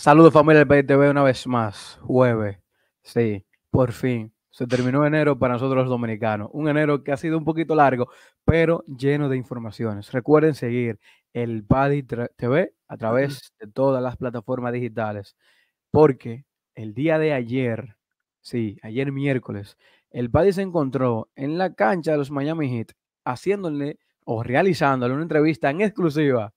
Saludos familia del TV una vez más, jueves. Sí, por fin. Se terminó enero para nosotros los dominicanos. Un enero que ha sido un poquito largo, pero lleno de informaciones. Recuerden seguir el Paddy TV a través de todas las plataformas digitales, porque el día de ayer, sí, ayer miércoles, el Paddy se encontró en la cancha de los Miami Heat haciéndole o realizándole una entrevista en exclusiva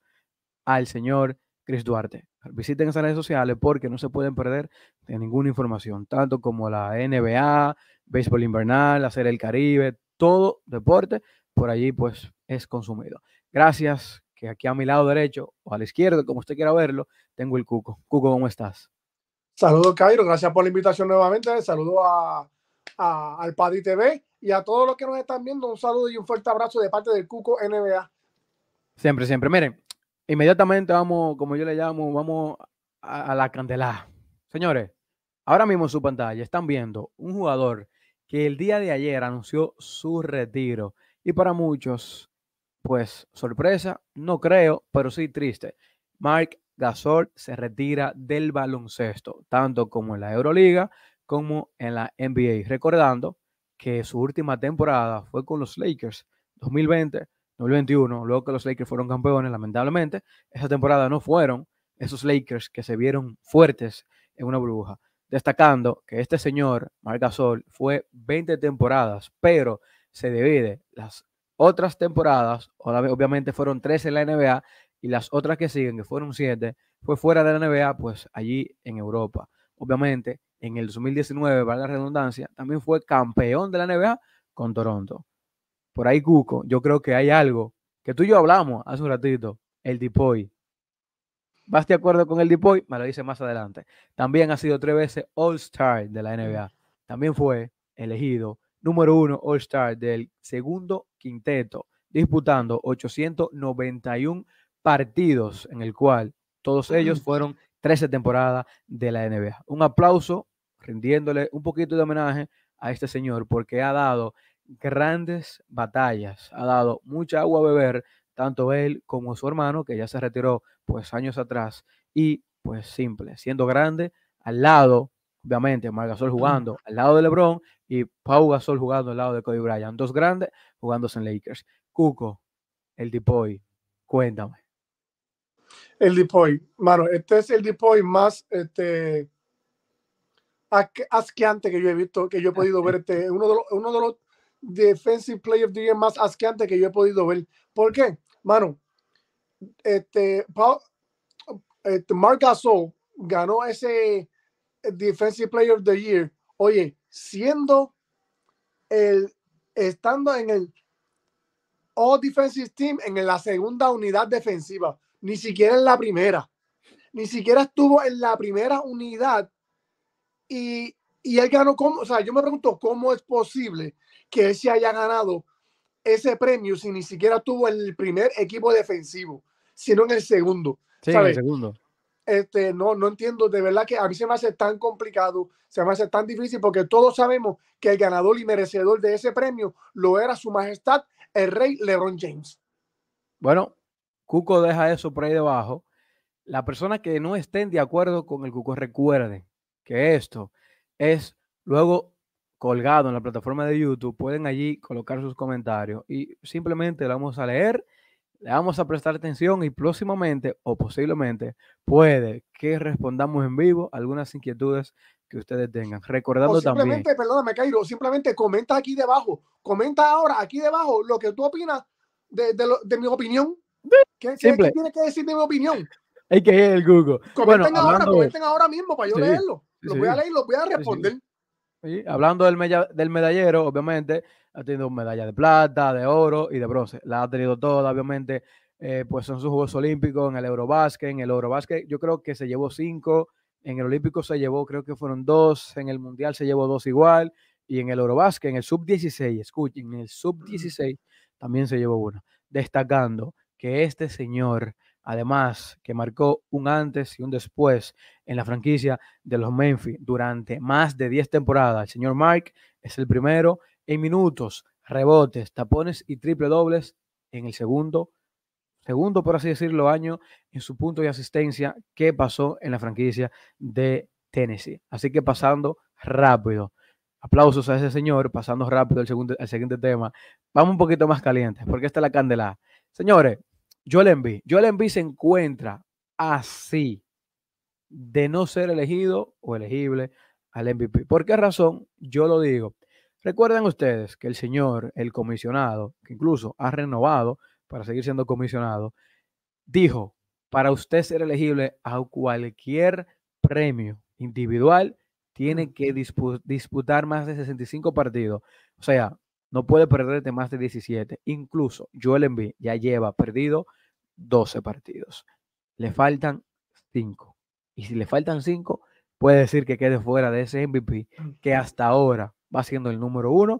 al señor Chris Duarte. Visiten esas redes sociales porque no se pueden perder de ninguna información, tanto como la NBA, béisbol invernal, hacer el Caribe, todo deporte por allí pues es consumido. Gracias, que aquí a mi lado derecho o a la izquierda, como usted quiera verlo, tengo el Cuco. Cuco, ¿cómo estás? Saludos, Cairo. Gracias por la invitación nuevamente. Saludos a, a, al Padi TV y a todos los que nos están viendo. Un saludo y un fuerte abrazo de parte del Cuco NBA. Siempre, siempre. Miren, Inmediatamente vamos, como yo le llamo, vamos a, la candelá. Señores, ahora mismo en su pantalla están viendo un jugador que el día de ayer anunció su retiro. Y para muchos, pues sorpresa, no creo, pero sí triste. Mark Gasol se retira del baloncesto, tanto como en la Euroliga como en la NBA. Recordando que su última temporada fue con los Lakers 2020 2021, luego que los Lakers fueron campeones, lamentablemente, esa temporada no fueron esos Lakers que se vieron fuertes en una burbuja. Destacando que este señor, Marc Gasol, fue 20 temporadas, pero se divide las otras temporadas, obviamente fueron 13 en la NBA y las otras que siguen, que fueron 7, fue fuera de la NBA, pues allí en Europa. Obviamente, en el 2019, valga la redundancia, también fue campeón de la NBA con Toronto por ahí Cuco, yo creo que hay algo que tú y yo hablamos hace un ratito, el Dipoy. ¿Vas de acuerdo con el Dipoy? Me lo dice más adelante. También ha sido tres veces All-Star de la NBA. También fue elegido número uno All-Star del segundo quinteto, disputando 891 partidos en el cual todos ellos fueron 13 temporadas de la NBA. Un aplauso rindiéndole un poquito de homenaje a este señor porque ha dado grandes batallas, ha dado mucha agua a beber, tanto él como su hermano, que ya se retiró pues años atrás, y pues simple, siendo grande, al lado, obviamente, Margasol jugando al lado de LeBron y Pau Gasol jugando al lado de Cody Bryant, dos grandes jugándose en Lakers. Cuco, el Dipoy, cuéntame. El Dipoy, mano, este es el Dipoy más este asqueante que yo he visto, que yo he podido ver, este, uno de uno de los Defensive Player of the Year más asqueante que yo he podido ver. ¿Por qué? Mano, este, este Mark Gasol ganó ese eh, Defensive Player of the Year. Oye, siendo el estando en el All Defensive Team en la segunda unidad defensiva, ni siquiera en la primera, ni siquiera estuvo en la primera unidad y y él ganó como, o sea, yo me pregunto cómo es posible que él se haya ganado ese premio si ni siquiera tuvo el primer equipo defensivo, sino en el segundo. Sí, el segundo. Este, no, no entiendo, de verdad que a mí se me hace tan complicado, se me hace tan difícil, porque todos sabemos que el ganador y merecedor de ese premio lo era su majestad, el rey LeBron James. Bueno, Cuco deja eso por ahí debajo. La persona que no estén de acuerdo con el Cuco, recuerden que esto es luego colgado en la plataforma de YouTube, pueden allí colocar sus comentarios y simplemente lo vamos a leer, le vamos a prestar atención y próximamente o posiblemente puede que respondamos en vivo algunas inquietudes que ustedes tengan. Recordando también simplemente, también. Perdóname, Cairo, simplemente comenta aquí debajo, comenta ahora aquí debajo lo que tú opinas de, de, mi opinión. ¿Qué, Simple. tienes que decir de mi opinión? Hay que ir el Google. Comenten ahora, mismo para yo leerlo. Lo voy a leer y voy a responder. hablando del, medallero, obviamente ha tenido medalla de plata, de oro y de bronce. La ha tenido toda, obviamente. Eh, pues en sus Juegos Olímpicos en el Eurobásquet. En el Eurobásquet yo creo que se llevó cinco. En el Olímpico se llevó, creo que fueron dos. En el Mundial se llevó dos igual. Y en el Eurobásquet, en el Sub-16, escuchen, en el Sub-16 también se llevó una. Destacando que este señor además que marcó un antes y un después en la franquicia de los Memphis durante más de 10 temporadas. El señor Mike es el primero en minutos, rebotes, tapones y triple dobles en el segundo, segundo por así decirlo, año en su punto de asistencia que pasó en la franquicia de Tennessee. Así que pasando rápido. Aplausos a ese señor, pasando rápido al, segundo, siguiente tema. Vamos un poquito más calientes, porque esta la candela. Señores, Joel yo Joel Embiid se encuentra así de no ser elegido o elegible al MVP. ¿Por qué razón? Yo lo digo. Recuerden ustedes que el señor, el comisionado, que incluso ha renovado para seguir siendo comisionado, dijo, para usted ser elegible a cualquier premio individual, tiene que disputar más de 65 partidos. O sea, no puede perderte más de 17. Incluso Joel Embiid ya lleva perdido 12 partidos. Le faltan 5. Y si le faltan 5, puede decir que quede fuera de ese MVP mm. que hasta ahora va siendo el número uno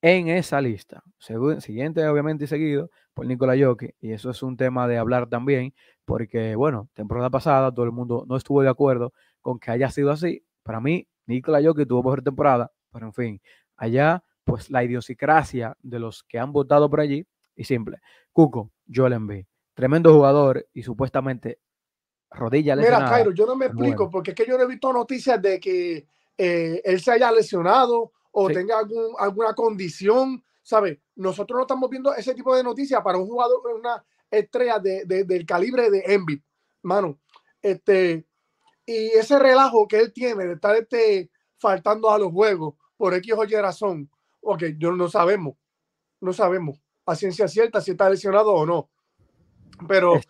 en esa lista. siguiente, obviamente, y seguido por Nikola Jokic. Y eso es un tema de hablar también, porque, bueno, temporada pasada todo el mundo no estuvo de acuerdo con que haya sido así. Para mí, Nikola Jokic tuvo mejor temporada, pero en fin, allá pues la idiosincrasia de los que han votado por allí y simple. Cuco, yo le Embiid, tremendo jugador y supuestamente rodilla lesionada. Mira, Cairo, yo no me explico porque es que yo no he visto noticias de que eh, él se haya lesionado o tenga algún, alguna condición, ¿sabes? Nosotros no estamos viendo ese tipo de noticias para un jugador, una estrella de, del calibre de Embiid, mano. Este, y ese relajo que él tiene de estar este, faltando a los juegos por X o Y razón, ok, yo no sabemos, no sabemos a ciencia cierta si está lesionado o no. Pero,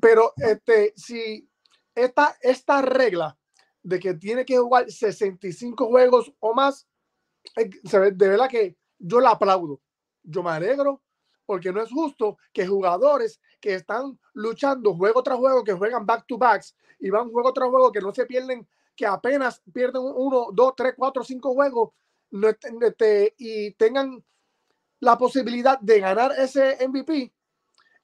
pero este, si esta, esta regla de que tiene que jugar 65 juegos o más, eh, de verdad que yo la aplaudo, yo me alegro, porque no es justo que jugadores que están luchando juego tras juego, que juegan back to backs y van juego tras juego, que no se pierden, que apenas pierden uno, dos, tres, cuatro, cinco juegos, este, y tengan la posibilidad de ganar ese MVP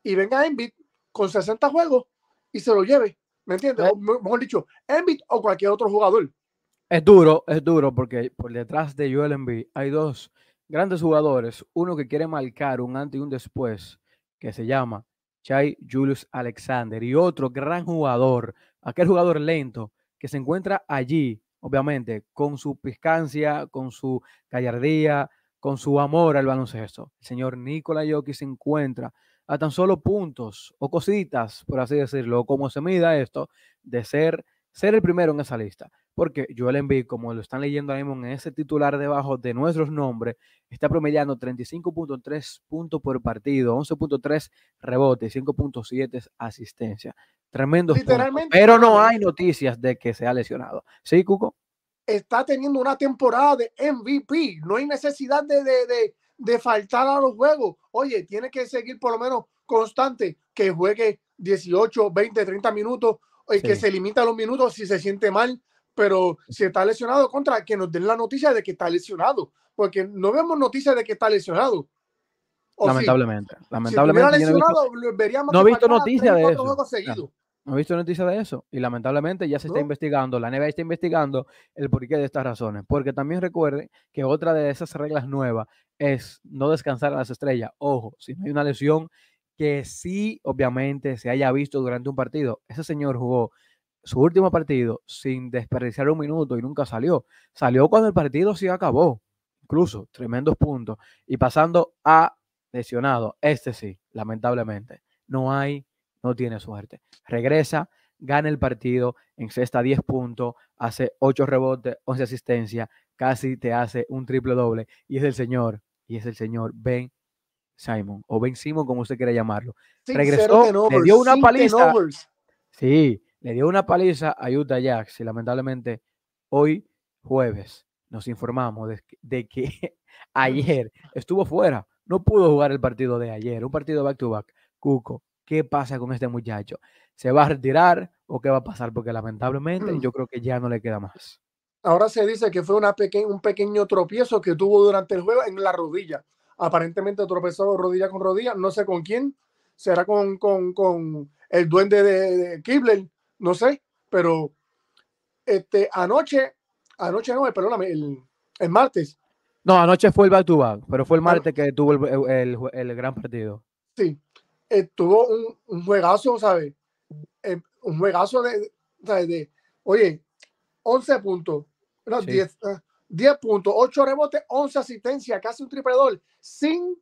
y venga Embiid con 60 juegos y se lo lleve. ¿Me entiendes? mejor dicho, Embiid o cualquier otro jugador. Es duro, es duro, porque por detrás de Joel Embiid hay dos grandes jugadores. Uno que quiere marcar un antes y un después, que se llama Chai Julius Alexander, y otro gran jugador, aquel jugador lento que se encuentra allí obviamente, con su piscancia, con su gallardía, con su amor al baloncesto. El señor Nikola Jokic se encuentra a tan solo puntos o cositas, por así decirlo, como se mida esto, de ser, ser el primero en esa lista porque Joel Embiid, como lo están leyendo ahí en ese titular debajo de nuestros nombres, está promediando 35.3 puntos por partido, 11.3 rebotes, 5.7 asistencia. Tremendo. pero no hay noticias de que se ha lesionado. ¿Sí, Cuco? Está teniendo una temporada de MVP. No hay necesidad de, faltar a los juegos. Oye, tiene que seguir por lo menos constante, que juegue 18, 20, 30 minutos, y eh, que se limita a los minutos si se siente mal pero si está lesionado, contra que nos den la noticia de que está lesionado, porque no vemos noticias de que está lesionado. lamentablemente, lamentablemente. no he visto, no noticias de eso. No he visto noticias de eso y lamentablemente ya se está investigando, la NBA está investigando el porqué de estas razones, porque también recuerde que otra de esas reglas nuevas es no descansar a las estrellas. Ojo, si no hay una lesión que sí, obviamente, se haya visto durante un partido. Ese señor jugó su último partido sin desperdiciar un minuto y nunca salió. Salió cuando el partido sí acabó, incluso tremendos puntos. Y pasando a lesionado, este sí, lamentablemente. No hay, no tiene suerte. Regresa, gana el partido, encesta 10 puntos, hace 8 rebotes, 11 asistencias, casi te hace un triple doble. Y es el señor, y es el señor Ben Simon, o Ben Simon, como usted quiera llamarlo. Regresó, le dio una paliza. Sí, le dio una paliza a Utah Jacks y lamentablemente hoy jueves nos informamos de, que ayer estuvo fuera, no pudo jugar el partido de ayer, un partido back to back. Cuco, ¿qué pasa con este muchacho? ¿Se va a retirar o qué va a pasar? Porque lamentablemente mm. yo creo que ya no le queda más. Ahora se dice que fue un pequeño tropiezo que tuvo durante el juego en la rodilla. Aparentemente tropezó rodilla con rodilla, no sé con quién, será con, con, con el duende de, de Kibler no sé, pero este, anoche, anoche no, perdóname, el, el martes. No, anoche fue el back pero fue el ah, martes que tuvo el, gran partido. Sí, eh, tuvo un, juegazo, ¿sabes? Eh, un juegazo de, oye, 11 puntos, 10, ah, puntos, 8 rebotes, 11 asistencias, casi un triple doble, sin,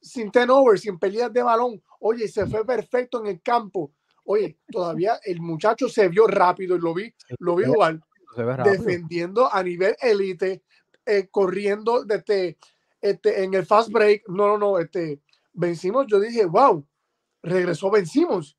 sin turnover, sin peleas de balón. Oye, se mm. fue perfecto en el campo. Oye, todavía el muchacho se vio rápido y lo vi, lo vi jugar defendiendo a nivel élite, eh, corriendo desde este, este, en el fast break. No, no, no, este vencimos. Yo dije, wow, regresó vencimos,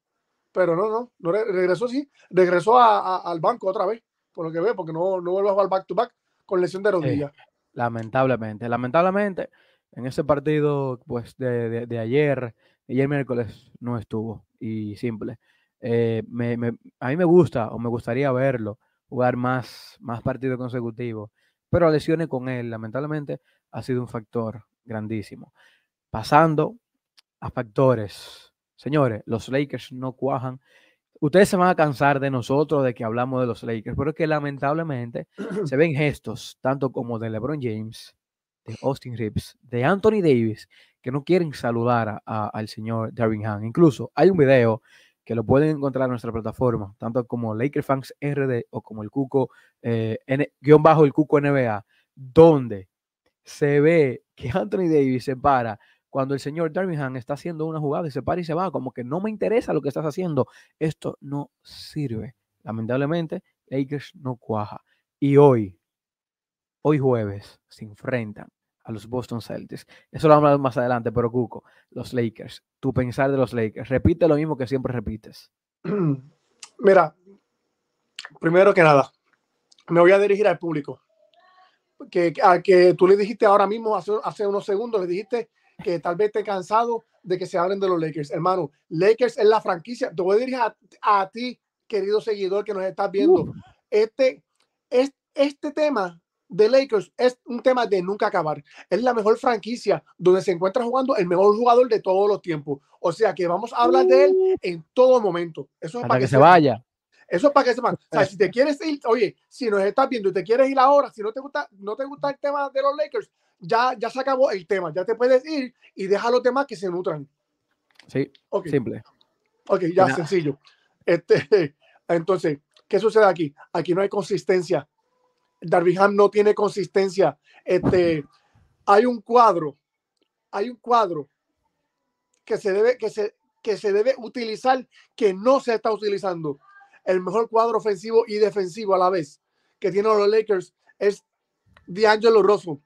pero no, no, no regresó sí, regresó al banco otra vez, por lo que veo, porque no, no vuelve a jugar back to back con lesión de rodilla. lamentablemente, lamentablemente en ese partido pues de, de, de ayer, ayer miércoles no estuvo y simple. Eh, me, a mí me gusta o me gustaría verlo jugar más, más partidos consecutivos, pero lesiones con él, lamentablemente, ha sido un factor grandísimo. Pasando a factores. Señores, los Lakers no cuajan. Ustedes se van a cansar de nosotros de que hablamos de los Lakers, pero es que lamentablemente se ven gestos, tanto como de LeBron James, de Austin Rips de Anthony Davis, que no quieren saludar al señor Darwin Han. Incluso hay un video que lo pueden encontrar en nuestra plataforma, tanto como fans RD o como el Cuco, eh, guión bajo el Cuco NBA, donde se ve que Anthony Davis se para cuando el señor Darmingham está haciendo una jugada y se para y se va, como que no me interesa lo que estás haciendo. Esto no sirve. Lamentablemente, Lakers no cuaja. Y hoy, hoy jueves, se enfrentan los Boston Celtics. Eso lo vamos a más adelante, pero Cuco, los Lakers, tu pensar de los Lakers. Repite lo mismo que siempre repites. Mira, primero que nada, me voy a dirigir al público. Que, a que tú le dijiste ahora mismo, hace, hace unos segundos, le dijiste que tal vez te cansado de que se hablen de los Lakers. Hermano, Lakers es la franquicia. Te voy a dirigir a, ti, querido seguidor que nos estás viendo. Uh. Este, es este tema de Lakers es un tema de nunca acabar. Es la mejor franquicia donde se encuentra jugando el mejor jugador de todos los tiempos. O sea que vamos a hablar de él uh. en todo momento. Eso es para que, se vaya. Eso es para que se vaya. O sea, si te quieres ir, oye, si nos estás viendo y te quieres ir ahora, si no te gusta, no te gusta el tema de los Lakers, ya, ya se acabó el tema. Ya te puedes ir y deja los demás que se nutran. Sí, simple. Ok, ya, sencillo. Este, entonces, ¿qué sucede aquí? Aquí no hay consistencia Darby Ham no tiene consistencia. Este, hay un cuadro, hay un cuadro que se debe, que se, que se debe utilizar que no se está utilizando. El mejor cuadro ofensivo y defensivo a la vez que tienen los Lakers es D'Angelo Russell,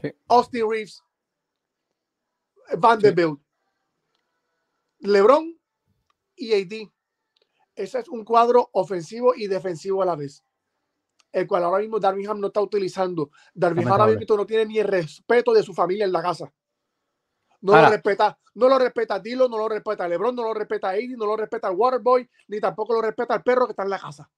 sí. Austin Reeves, Vanderbilt, LeBron y AD. Ese es un cuadro ofensivo y defensivo a la vez el cual ahora mismo Ham no está utilizando. Ham ahora mismo no tiene ni el respeto de su familia en la casa. No lo respeta, no lo respeta Dilo, no lo respeta Lebron, no lo respeta Aiden no lo respeta Waterboy, ni tampoco lo respeta el perro que está en la casa.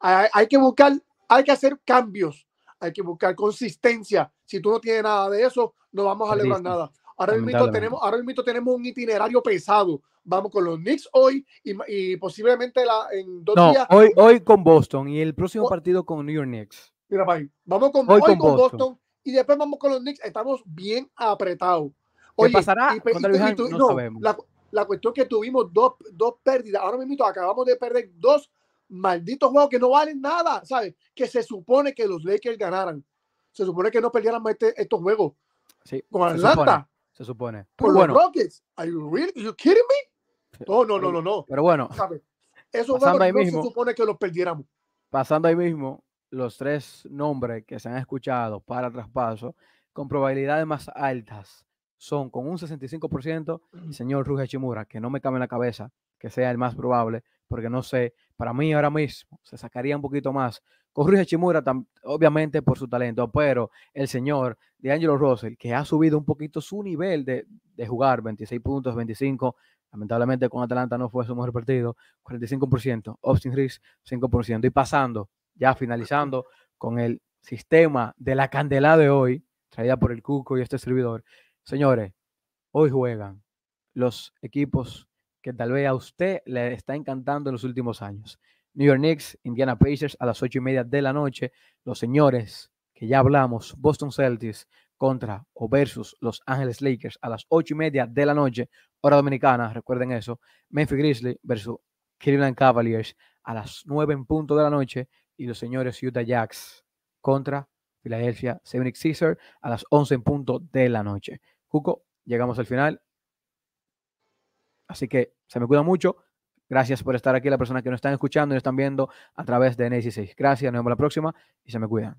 Hay, que buscar, hay que hacer cambios, hay que buscar consistencia. Si tú no tienes nada de eso, no vamos a lograr nada. Ahora mismo, tenemos, ahora tenemos un itinerario pesado. Vamos con los Knicks hoy y, posiblemente la, en dos días. Hoy, hoy con Boston y el próximo oh. partido con New York Knicks. Mira, vamos con, hoy, con, Boston. y después vamos con los Knicks. Estamos bien apretados. ¿Qué pasará? no, sabemos. La, la, cuestión que tuvimos dos, pérdidas. Ahora mismo acabamos de perder dos malditos juegos que no valen nada, ¿sabes? Que se supone que los Lakers ganaran. Se supone que no perdieran este, estos juegos. Sí, con Atlanta se supone. Por bueno. los Rockets. Are you really? you kidding me? No, no, no, no, no. Pero bueno. ¿sabes? Eso pasando ahí mismo, se supone que los perdiéramos. Pasando ahí mismo, los tres nombres que se han escuchado para el traspaso con probabilidades más altas son con un 65% el mm. señor Ruge Chimura, que no me cabe en la cabeza que sea el más probable, porque no sé, para mí ahora mismo se sacaría un poquito más con Ruiz obviamente por su talento, pero el señor de Angelo Russell, que ha subido un poquito su nivel de, jugar, 26 puntos, 25, lamentablemente con Atlanta no fue su mejor partido, 45%, Austin Reeves 5%, y pasando, ya finalizando con el sistema de la candela de hoy, traída por el Cuco y este servidor. Señores, hoy juegan los equipos que tal vez a usted le está encantando en los últimos años. New York Knicks, Indiana Pacers a las ocho y media de la noche. Los señores que ya hablamos, Boston Celtics contra o versus Los Angeles Lakers a las ocho y media de la noche, hora dominicana, recuerden eso. Memphis Grizzlies versus Cleveland Cavaliers a las nueve en punto de la noche. Y los señores Utah Jacks contra Philadelphia 76ers a las once en punto de la noche. Cuco, llegamos al final. Así que se me cuida mucho. Gracias por estar aquí, la persona que nos están escuchando y nos están viendo a través de N16. Gracias, nos vemos la próxima y se me cuidan.